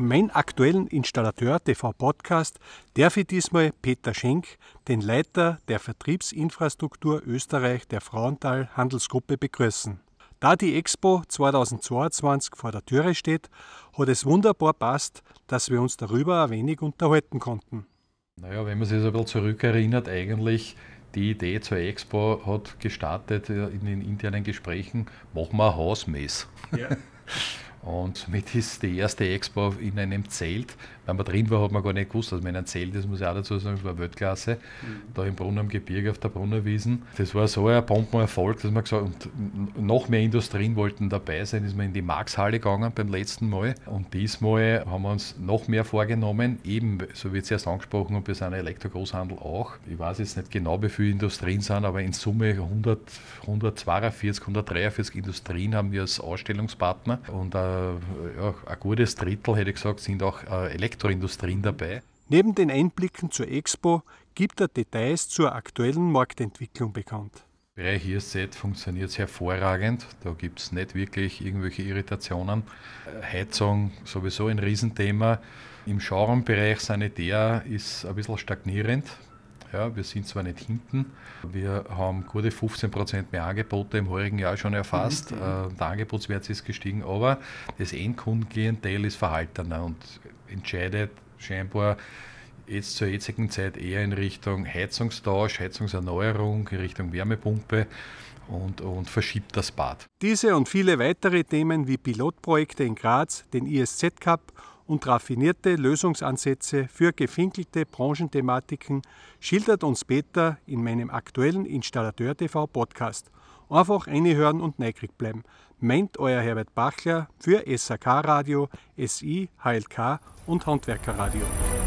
Mein aktuellen Installateur TV Podcast darf ich diesmal Peter Schenk, den Leiter der Vertriebsinfrastruktur Österreich der Frauenthal Handelsgruppe, begrüßen. Da die Expo 2022 vor der Türe steht, hat es wunderbar passt, dass wir uns darüber ein wenig unterhalten konnten. Naja, wenn man sich so ein bisschen zurückerinnert, eigentlich die Idee zur Expo hat gestartet äh, in den internen Gesprächen, machen wir ein Hausmess. Ja. Und somit ist die erste Expo in einem Zelt. Wenn man drin war, hat man gar nicht gewusst, dass also man in einem Zelt ist, muss ich auch dazu sagen, es war Weltklasse. Mhm. Da im Brunnen am Gebirge auf der Brunnerwiesen. Das war so ein Bombenerfolg, dass man gesagt und noch mehr Industrien wollten dabei sein, ist man in die Marxhalle gegangen beim letzten Mal. Und diesmal haben wir uns noch mehr vorgenommen, eben, so wie zuerst angesprochen, und sind ein Elektrogroßhandel auch. Ich weiß jetzt nicht genau, wie viele Industrien sind, aber in Summe 100, 142, 143 Industrien haben wir als Ausstellungspartner. Und äh, äh, ja, ein gutes Drittel, hätte ich gesagt, sind auch äh, Elektroindustrien dabei. Neben den Einblicken zur Expo gibt er Details zur aktuellen Marktentwicklung bekannt. Im Bereich Set funktioniert es hervorragend. Da gibt es nicht wirklich irgendwelche Irritationen. Äh, Heizung sowieso ein Riesenthema. Im Schaumbereich Sanitär ist ein bisschen stagnierend. Ja, wir sind zwar nicht hinten, wir haben gute 15 mehr Angebote im heurigen Jahr schon erfasst. Mhm. Äh, der Angebotswert ist gestiegen, aber das Endkundenklientel ist verhaltener und entscheidet scheinbar jetzt zur jetzigen Zeit eher in Richtung Heizungstausch, Heizungserneuerung, in Richtung Wärmepumpe. Und, und, verschiebt das Bad. Diese und viele weitere Themen wie Pilotprojekte in Graz, den ISZ-Cup und raffinierte Lösungsansätze für gefinkelte Branchenthematiken schildert uns Peter in meinem aktuellen Installateur TV Podcast. Einfach reinhören und neugierig bleiben. Meint euer Herbert Bachler für SAK Radio, SI, HLK und Handwerker Handwerkerradio.